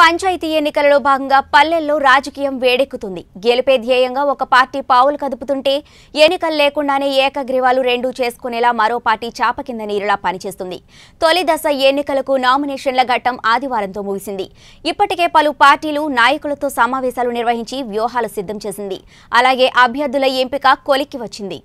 పంచాయతీ ఎన్నికలలో భాగంగా పల్లెల్లో రాజకీయం వేడెక్కుతుంది గెలిపే ధ్యేయంగా ఒక పార్టీ పావులు కదుపుతుంటే ఎన్నికలు లేకుండానే ఏకగ్రీవాలు రెండు చేసుకునేలా మరో పార్టీ చాప కింద నీరులా పనిచేస్తుంది తొలి దశ ఎన్నికలకు నామినేషన్ల ఘట్టం ఆదివారంతో ముగిసింది ఇప్పటికే పలు పార్టీలు నాయకులతో సమావేశాలు నిర్వహించి వ్యూహాలు సిద్ధం చేసింది అలాగే అభ్యర్థుల ఎంపిక కొలిక్కి వచ్చింది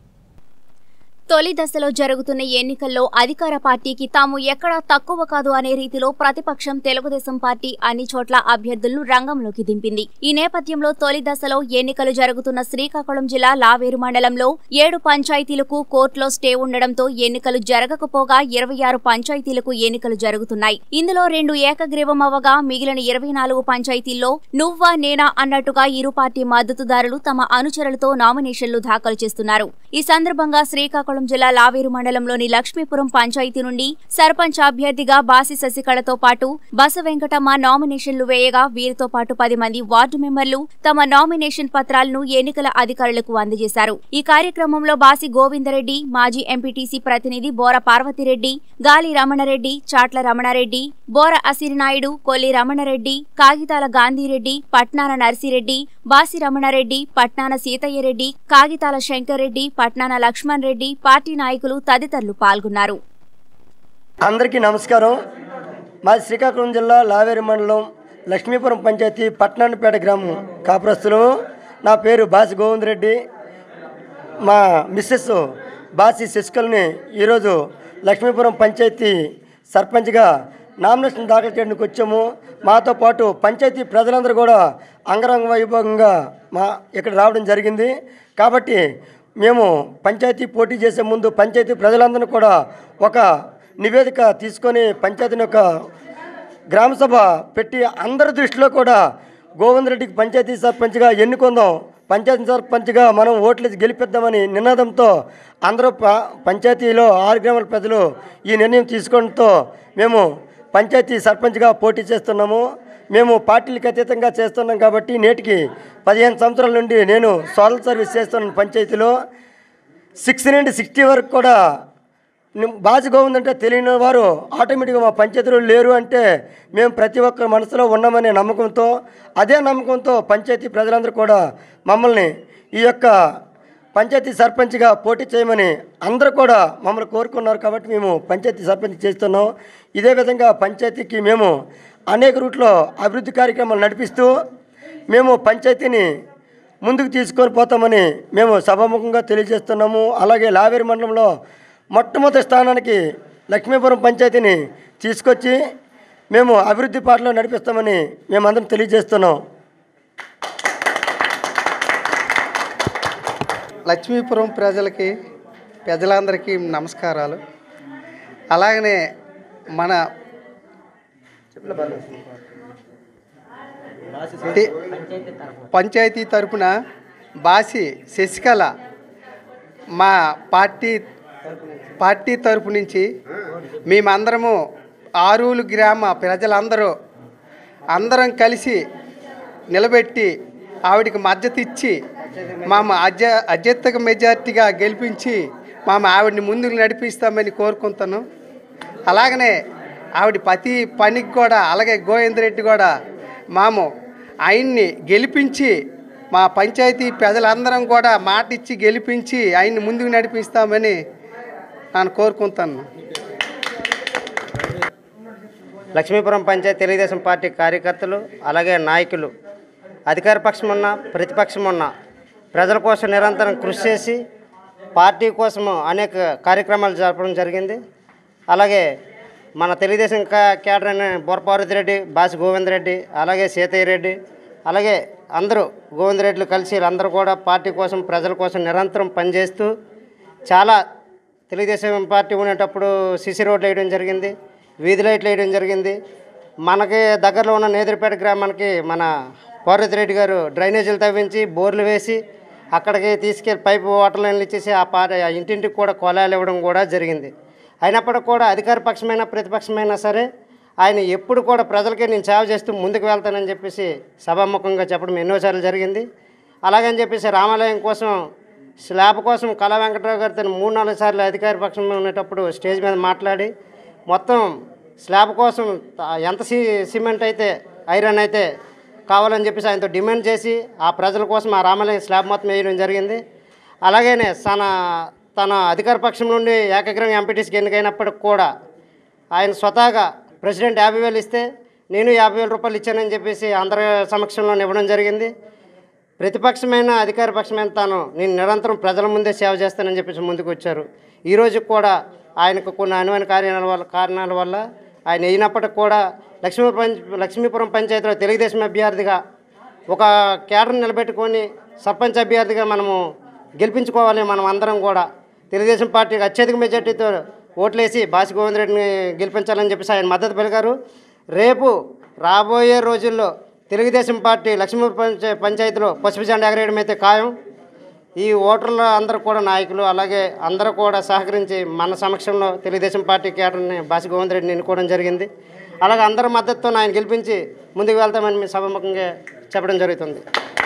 తొలి దశలో జరుగుతున్న ఎన్నికల్లో అధికార పార్టీకి తాము ఎక్కడా తక్కువ కాదు అనే రీతిలో ప్రతిపక్షం తెలుగుదేశం పార్టీ అన్ని చోట్ల అభ్యర్థులను రంగంలోకి దింపింది ఈ నేపథ్యంలో తొలి దశలో ఎన్నికలు జరుగుతున్న శ్రీకాకుళం జిల్లా లావేరు మండలంలో ఏడు పంచాయతీలకు కోర్టులో స్టే ఉండడంతో ఎన్నికలు జరగకపోగా ఇరవై ఆరు పంచాయతీలకు ఎన్నికలు జరుగుతున్నాయి ఇందులో రెండు ఏకగ్రీవం అవ్వగా మిగిలిన ఇరవై నాలుగు పంచాయతీల్లో నువ్వా నేనా అన్నట్టుగా ఇరు పార్టీ మద్దతుదారులు తమ అనుచరులతో నామినేషన్లు దాఖలు చేస్తున్నారు ఈ సందర్భంగా శ్రీకాకుళం శ్రీకాకుళం జిల్లా లావేరు మండలంలోని లక్ష్మీపురం పంచాయతీ నుండి సర్పంచ్ అభ్యర్థిగా బాసి శశికళతో పాటు బస వెంకటమ్మ నామినేషన్లు వేయగా వీరితో పాటు పది మంది వార్డు మెంబర్లు తమ నామినేషన్ పత్రాలను ఎన్నికల అధికారులకు అందజేశారు ఈ కార్యక్రమంలో బాసి గోవిందరెడ్డి మాజీ ఎంపీటీసీ ప్రతినిధి బోర పార్వతిరెడ్డి గాలి రమణారెడ్డి చాట్ల రమణారెడ్డి బోర అసిరినాయుడు కొల్లి రమణారెడ్డి కాగితాల గాంధీరెడ్డి పట్నాన నర్సిరెడ్డి బాసి రమణారెడ్డి సీతయ్య సీతయ్యరెడ్డి కాగితాల శంకర్రెడ్డి పట్నాన లక్ష్మణ్ రెడ్డి పార్టీ నాయకులు తదితరులు పాల్గొన్నారు అందరికీ నమస్కారం మాది శ్రీకాకుళం జిల్లా లావేరు మండలం లక్ష్మీపురం పంచాయతీ పట్నానిపేట గ్రామం కాపురస్తులు నా పేరు బాసి గోవింద్ రెడ్డి మా మిస్సెస్ బాసి శశికల్ని ఈరోజు లక్ష్మీపురం పంచాయతీ సర్పంచ్గా నామినేషన్ దాఖలు చేయడానికి వచ్చాము మాతో పాటు పంచాయతీ ప్రజలందరూ కూడా అంగరంగ వైభవంగా మా ఇక్కడ రావడం జరిగింది కాబట్టి మేము పంచాయతీ పోటీ చేసే ముందు పంచాయతీ ప్రజలందరూ కూడా ఒక నివేదిక తీసుకొని పంచాయతీని యొక్క గ్రామసభ పెట్టి అందరి దృష్టిలో కూడా గోవింద్ రెడ్డికి పంచాయతీ సర్పంచ్గా ఎన్నుకుందాం పంచాయతీ సర్పంచ్గా మనం ఓట్లు గెలిపిద్దామని నినాదంతో అందరూ పంచాయతీలో ఆరు గ్రామాల ప్రజలు ఈ నిర్ణయం తీసుకోవడంతో మేము పంచాయతీ సర్పంచ్గా పోటీ చేస్తున్నాము మేము పార్టీలకు అతీతంగా చేస్తున్నాం కాబట్టి నేటికి పదిహేను సంవత్సరాల నుండి నేను సోషల్ సర్వీస్ చేస్తున్నాను పంచాయతీలో సిక్స్ నుండి సిక్స్టీ వరకు కూడా బాజుగా ఉందంటే తెలియని వారు ఆటోమేటిక్గా మా పంచాయతీలు లేరు అంటే మేము ప్రతి ఒక్క మనసులో ఉన్నామనే నమ్మకంతో అదే నమ్మకంతో పంచాయతీ ప్రజలందరూ కూడా మమ్మల్ని ఈ యొక్క పంచాయతీ సర్పంచ్గా పోటీ చేయమని అందరూ కూడా మమ్మల్ని కోరుకున్నారు కాబట్టి మేము పంచాయతీ సర్పంచ్ చేస్తున్నాం ఇదే విధంగా పంచాయతీకి మేము అనేక రూట్లో అభివృద్ధి కార్యక్రమాలు నడిపిస్తూ మేము పంచాయతీని ముందుకు తీసుకొని పోతామని మేము సభాముఖంగా తెలియజేస్తున్నాము అలాగే లావేరి మండలంలో మొట్టమొదటి స్థానానికి లక్ష్మీపురం పంచాయతీని తీసుకొచ్చి మేము అభివృద్ధి పాటలో నడిపిస్తామని మేమందరం తెలియజేస్తున్నాం లక్ష్మీపురం ప్రజలకి ప్రజలందరికీ నమస్కారాలు అలాగనే మన పంచాయతీ తరపున బాసి శశికళ మా పార్టీ పార్టీ తరపు నుంచి మేమందరము ఆరూలు గ్రామ ప్రజలందరూ అందరం కలిసి నిలబెట్టి ఆవిడికి మద్దతు ఇచ్చి మామ అధ్య అధ్యక్షక మెజార్టీగా గెలిపించి మామ ఆవిడని ముందుకు నడిపిస్తామని కోరుకుంటాను అలాగనే ఆవిడ ప్రతి పనికి కూడా అలాగే గోవింద రెడ్డి కూడా మాము ఆయన్ని గెలిపించి మా పంచాయతీ ప్రజలందరం కూడా మాట ఇచ్చి గెలిపించి ఆయన్ని ముందుకు నడిపిస్తామని నేను కోరుకుంటాను లక్ష్మీపురం పంచాయతీ తెలుగుదేశం పార్టీ కార్యకర్తలు అలాగే నాయకులు అధికార పక్షం ఉన్నా ప్రతిపక్షం ఉన్నా ప్రజల కోసం నిరంతరం కృషి చేసి పార్టీ కోసం అనేక కార్యక్రమాలు జరపడం జరిగింది అలాగే మన తెలుగుదేశం కేడర్ అయిన బొరపార్వతి రెడ్డి బాసి గోవింద్ రెడ్డి అలాగే సీతయ్య రెడ్డి అలాగే అందరూ గోవింద్ రెడ్డిలు కలిసి అందరూ కూడా పార్టీ కోసం ప్రజల కోసం నిరంతరం పనిచేస్తూ చాలా తెలుగుదేశం పార్టీ ఉండేటప్పుడు సిసి రోడ్లు వేయడం జరిగింది వీధి లైట్లు వేయడం జరిగింది మనకి దగ్గరలో ఉన్న నేదురుపేట గ్రామానికి మన పార్వతి రెడ్డి గారు డ్రైనేజీలు తవ్వించి బోర్లు వేసి అక్కడికి తీసుకెళ్ళి పైపు వాటర్ లైన్లు ఇచ్చేసి ఆ పార ఇంటింటికి కూడా కొలాలు ఇవ్వడం కూడా జరిగింది అయినప్పటికీ కూడా అధికార పక్షమైన ప్రతిపక్షమైనా సరే ఆయన ఎప్పుడు కూడా ప్రజలకే నేను సేవ చేస్తూ ముందుకు వెళ్తానని చెప్పేసి సభాముఖంగా చెప్పడం ఎన్నోసార్లు జరిగింది అలాగని చెప్పేసి రామాలయం కోసం స్లాబ్ కోసం కళా వెంకటరావు గారితో మూడు నాలుగు సార్లు అధికార పక్షంలో ఉండేటప్పుడు స్టేజ్ మీద మాట్లాడి మొత్తం స్లాబ్ కోసం ఎంత సిమెంట్ అయితే ఐరన్ అయితే కావాలని చెప్పేసి ఆయనతో డిమాండ్ చేసి ఆ ప్రజల కోసం ఆ రామాలయం స్లాబ్ మొత్తం వేయడం జరిగింది అలాగనే తన తన అధికార పక్షం నుండి ఏకగ్రంగా ఎంపీటీసీకి ఎన్నికైనప్పటికి కూడా ఆయన స్వతహాగా ప్రెసిడెంట్ యాభై వేలు ఇస్తే నేను యాభై వేల రూపాయలు ఇచ్చానని చెప్పేసి అందరి సమక్షంలో ఇవ్వడం జరిగింది ప్రతిపక్షమైన అధికార పక్షమైన తాను నేను నిరంతరం ప్రజల ముందే సేవ చేస్తానని చెప్పేసి ముందుకు వచ్చారు ఈరోజు కూడా ఆయనకు కొన్ని అనువైన కార్యాల వల్ల కారణాల వల్ల ఆయన అయినప్పటికి కూడా లక్ష్మీ లక్ష్మీపురం పంచాయతీలో తెలుగుదేశం అభ్యర్థిగా ఒక కేడర్ని నిలబెట్టుకొని సర్పంచ్ అభ్యర్థిగా మనము గెలిపించుకోవాలి మనం అందరం కూడా తెలుగుదేశం పార్టీ అత్యధిక మెజార్టీతో ఓట్లేసి బాసి గోవింద్ రెడ్డిని గెలిపించాలని చెప్పేసి ఆయన మద్దతు పలికారు రేపు రాబోయే రోజుల్లో తెలుగుదేశం పార్టీ లక్ష్మీ పంచ పంచాయతీలో పసుపు జెండా ఎగరేయడం అయితే ఖాయం ఈ ఓటర్లు అందరూ కూడా నాయకులు అలాగే అందరూ కూడా సహకరించి మన సమక్షంలో తెలుగుదేశం పార్టీ కేటర్ని బాసి గోవింద్ రెడ్డిని ఎన్నుకోవడం జరిగింది అలాగే అందరి మద్దతుతో ఆయన గెలిపించి ముందుకు వెళ్తామని మేము సభముఖంగా చెప్పడం జరుగుతుంది